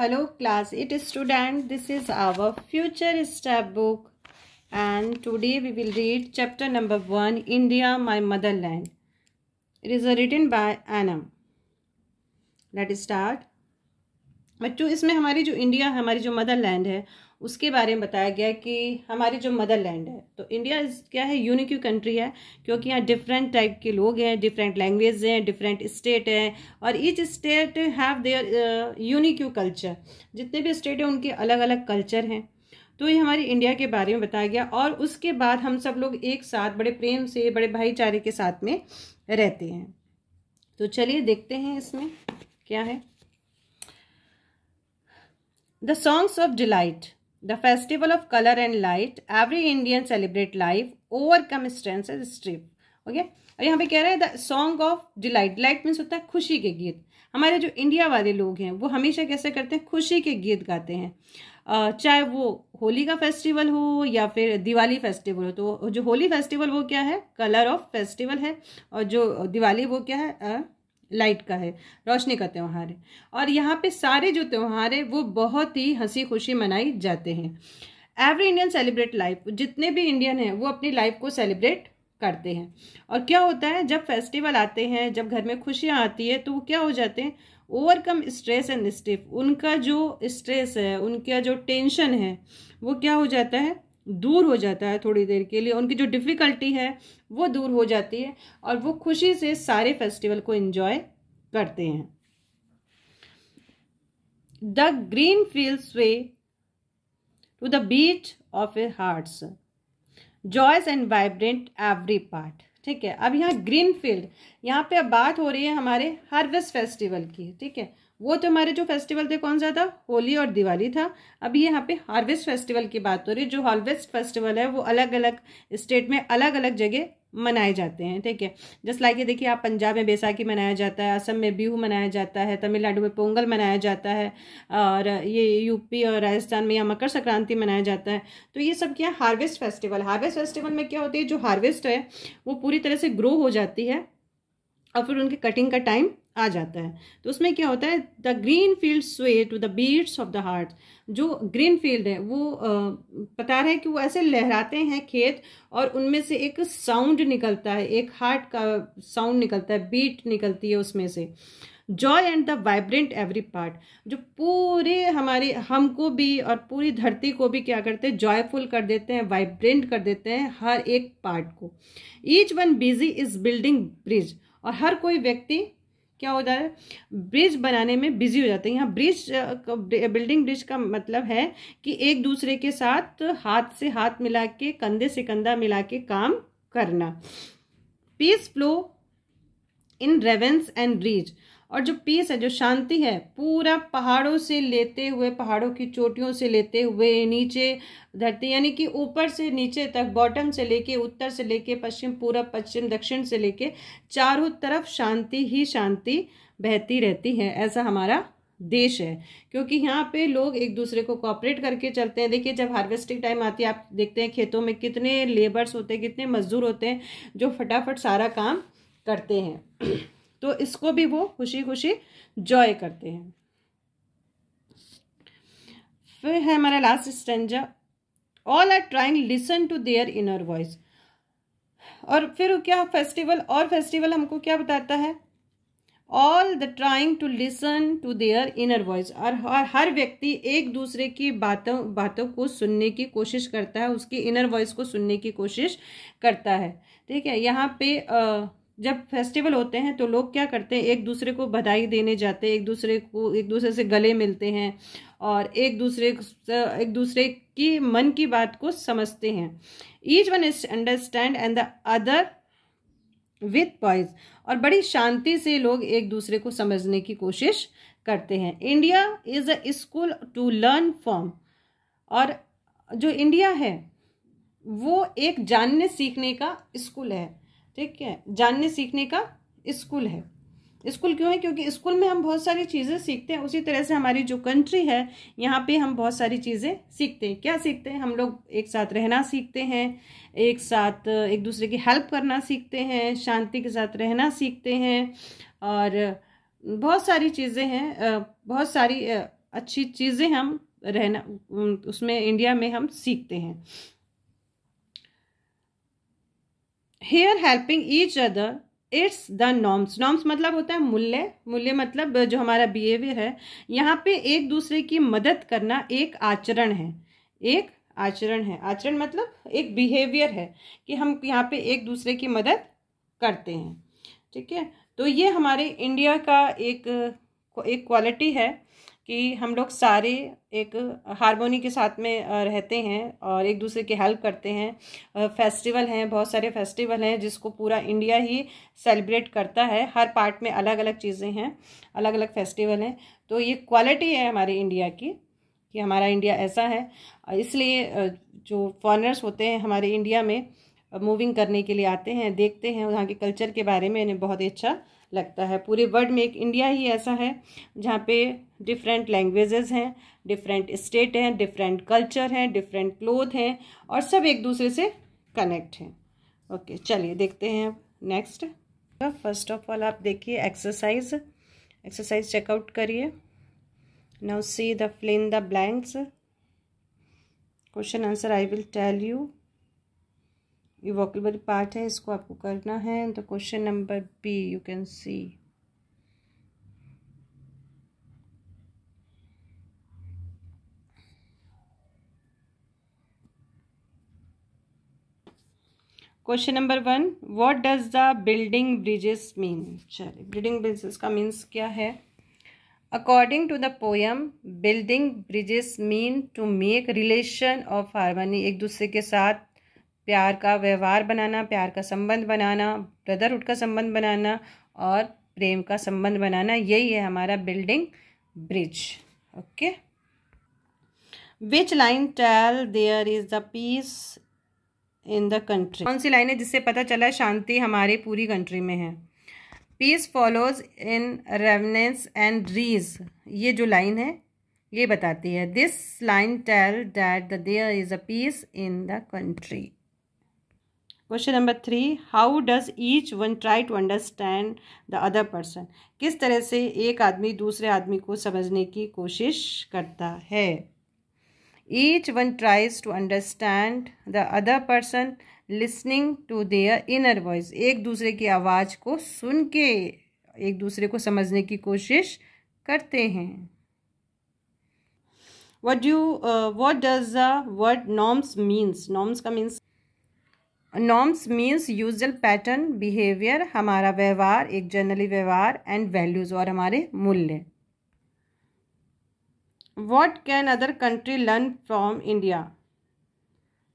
hello class it is student this is our future step book and today we will read chapter number 1 india my motherland it is written by anam let us start बच्चों इसमें हमारी जो India हमारी जो Motherland है उसके बारे में बताया गया कि हमारी जो मदरलैंड है तो इंडिया क्या है यूनिक यू कंट्री है क्योंकि यहाँ डिफरेंट टाइप के लोग हैं डिफरेंट लैंग्वेज हैं डिफरेंट स्टेट हैं और each state have their unique you culture जितने भी स्टेट हैं उनके अलग अलग कल्चर हैं तो ये हमारी इंडिया के बारे में बताया गया और उसके बाद हम सब लोग एक साथ बड़े प्रेम से बड़े भाईचारे के साथ में रहते हैं तो चलिए देखते हैं इसमें क्या है the songs of delight The festival of color and light. Every Indian celebrate life. Overcome strength and strip. Okay और यहाँ पे कह रहे हैं the song of delight delight means होता है खुशी के गीत हमारे जो इंडिया वाले लोग हैं वो हमेशा कैसे करते हैं खुशी के गीत गाते हैं चाहे वो होली का फेस्टिवल हो या फिर दिवाली फेस्टिवल हो तो जो होली फेस्टिवल वो क्या है कलर ऑफ फेस्टिवल है और जो दिवाली वो क्या है लाइट का है रोशनी का त्यौहार है और यहाँ पे सारे जो त्यौहार है वो बहुत ही हंसी खुशी मनाए जाते हैं एवरी इंडियन सेलिब्रेट लाइफ जितने भी इंडियन हैं वो अपनी लाइफ को सेलिब्रेट करते हैं और क्या होता है जब फेस्टिवल आते हैं जब घर में खुशियाँ आती है तो वो क्या हो जाते हैं ओवरकम स्ट्रेस एंड स्टिफ उनका जो स्ट्रेस है उनका जो टेंशन है वो क्या हो जाता है दूर हो जाता है थोड़ी देर के लिए उनकी जो डिफ़िकल्टी है वो दूर हो जाती है और वो खुशी से सारे फेस्टिवल को इन्जॉय करते हैं the green field sway to the beach of a hearts joys and vibrant every part ठीक है अब यहाँ ग्रीन फील्ड यहाँ पे अब बात हो रही है हमारे हार्वेस्ट फेस्टिवल की ठीक है वो तो हमारे जो फेस्टिवल थे कौन सा था होली और दिवाली था अभी यहाँ पे हार्वेस्ट फेस्टिवल की बात हो रही है जो हार्वेस्ट फेस्टिवल है वो अलग अलग स्टेट में अलग अलग जगह मनाए जाते हैं ठीक है जस्ट लाइक ये देखिए आप पंजाब में बैसाखी मनाया जाता है असम में बिहू मनाया जाता है तमिलनाडु में पोंगल मनाया जाता है और ये यूपी और राजस्थान में यहाँ मकर संक्रांति मनाया जाता है तो ये सब क्या हार्वेस्ट फेस्टिवल हार्वेस्ट फेस्टिवल में क्या होती है जो हार्वेस्ट है वो पूरी तरह से ग्रो हो जाती है और फिर उनकी कटिंग का टाइम आ जाता है तो उसमें क्या होता है the green field sway to the beats of the heart जो ग्रीन फील्ड है वो बता रहे हैं कि वो ऐसे लहराते हैं खेत और उनमें से एक साउंड निकलता है एक हार्ट का साउंड निकलता है बीट निकलती है उसमें से joy and the vibrant every part जो पूरे हमारे हमको भी और पूरी धरती को भी क्या करते हैं जॉयफुल कर देते हैं वाइब्रेंट कर देते हैं हर एक पार्ट को each one busy is building bridge और हर कोई व्यक्ति क्या हो जा है ब्रिज बनाने में बिजी हो जाते हैं यहाँ ब्रिज बिल्डिंग ब्रिज का मतलब है कि एक दूसरे के साथ हाथ से हाथ मिला के कंधे से कंधा मिला के काम करना peace flow in ravines and bridge और जो पीस है जो शांति है पूरा पहाड़ों से लेते हुए पहाड़ों की चोटियों से लेते हुए नीचे धरती यानी कि ऊपर से नीचे तक बॉटम से लेके उत्तर से लेके पश्चिम पूरब पश्चिम दक्षिण से लेके चारों तरफ शांति ही शांति बहती रहती है ऐसा हमारा देश है क्योंकि यहाँ पे लोग एक दूसरे को कॉपरेट करके चलते हैं देखिए जब हार्वेस्टिंग टाइम आती है आप देखते हैं खेतों में कितने लेबर्स होते हैं कितने मजदूर होते हैं जो फटाफट सारा काम करते हैं तो इसको भी वो खुशी खुशी जॉय करते हैं फिर है हमारा last stanza all are trying listen to their inner voice और फिर क्या फेस्टिवल और फेस्टिवल हमको क्या बताता है all the trying to listen to their inner voice और हर व्यक्ति एक दूसरे की बातों बातों को सुनने की कोशिश करता है उसकी इनर वॉइस को सुनने की कोशिश करता है ठीक है यहाँ पे आ, जब फेस्टिवल होते हैं तो लोग क्या करते हैं एक दूसरे को बधाई देने जाते हैं एक दूसरे को एक दूसरे से गले मिलते हैं और एक दूसरे एक दूसरे की मन की बात को समझते हैं each one is understand and the other with poise और बड़ी शांति से लोग एक दूसरे को समझने की कोशिश करते हैं India is a school to learn form और जो इंडिया है वो एक जानने सीखने का स्कूल है ठीक है जानने सीखने का स्कूल है स्कूल क्यों है क्योंकि स्कूल में हम बहुत सारी चीज़ें सीखते हैं उसी तरह से हमारी जो कंट्री है यहाँ पे हम बहुत सारी चीज़ें सीखते हैं क्या सीखते हैं हम लोग एक साथ रहना सीखते हैं एक साथ एक दूसरे की हेल्प करना सीखते हैं शांति के साथ रहना सीखते हैं और बहुत सारी चीज़ें हैं बहुत सारी अच्छी चीज़ें हम रहना उसमें इंडिया में हम सीखते हैं here helping each other it's the norms norms मतलब होता है मूल्य मूल्य मतलब जो हमारा बिहेवियर है यहाँ पे एक दूसरे की मदद करना एक आचरण है एक आचरण है आचरण मतलब एक बिहेवियर है कि हम यहाँ पे एक दूसरे की मदद करते हैं ठीक है तो ये हमारे इंडिया का एक एक क्वालिटी है कि हम लोग सारे एक हारमोनी के साथ में रहते हैं और एक दूसरे की हेल्प करते हैं फेस्टिवल हैं बहुत सारे फेस्टिवल हैं जिसको पूरा इंडिया ही सेलिब्रेट करता है हर पार्ट में अलग अलग चीज़ें हैं अलग अलग फेस्टिवल हैं तो ये क्वालिटी है हमारे इंडिया की कि हमारा इंडिया ऐसा है इसलिए जो फॉरनर्स होते हैं हमारे इंडिया में मूविंग करने के लिए आते हैं देखते हैं वहाँ के कल्चर के बारे में इन्हें बहुत ही अच्छा लगता है पूरे वर्ल्ड में एक इंडिया ही ऐसा है जहाँ पे डिफरेंट लैंग्वेजेस हैं डिफरेंट स्टेट हैं डिफरेंट कल्चर हैं डिफरेंट क्लोथ हैं और सब एक दूसरे से कनेक्ट हैं ओके चलिए देखते हैं नेक्स्ट फर्स्ट ऑफ ऑल आप देखिए एक्सरसाइज एक्सरसाइज चेकआउट करिए now see the fill in the blanks question answer I will tell you ये वॉकेबल पार्ट है इसको आपको करना है तो question number B you can see question number one what does the building bridges mean चलिए building bridges का means क्या है according to the poem building bridges mean to make relation of harmony एक दूसरे के साथ प्यार का व्यवहार बनाना प्यार का संबंध बनाना ब्रदरहुड का संबंध बनाना और प्रेम का संबंध बनाना यही है हमारा building bridge okay which line tell there is the peace in the country कौन सी लाइन है जिससे पता चला शांति हमारे पूरी कंट्री में है peace follows in reverence and रीज ये जो लाइन है ये बताती है this line tell that the there is a peace in the country question number three how does each one try to understand the other person किस तरह से एक आदमी दूसरे आदमी को समझने की कोशिश करता है each one tries to understand the other person listening to their inner voice एक दूसरे की आवाज़ को सुन के एक दूसरे को समझने की कोशिश करते हैं what do what does the word norms means norms का means norms means usual pattern behaviour हमारा व्यवहार एक जनरली व्यवहार एंड वैल्यूज़ और हमारे मूल्य what can other country learn from India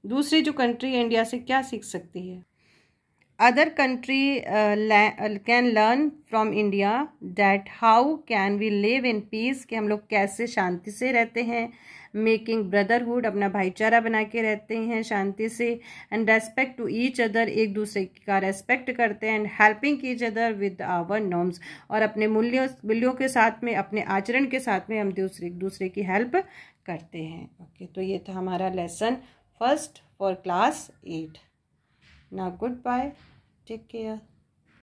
दूसरी जो कंट्री इंडिया से क्या सीख सकती है other country can learn from India that how can we live in peace कि हम लोग कैसे शांति से रहते हैं मेकिंग ब्रदरहुड अपना भाईचारा बना के रहते हैं शांति से and respect to each other एक दूसरे का रेस्पेक्ट करते हैं and helping each other with our norms और अपने मूल्यों मूल्यों के साथ में अपने आचरण के साथ में हम दूसरे दूसरे की हेल्प करते हैं ओके तो ये था हमारा lesson first for class eight ना गुड बाय टेक केयर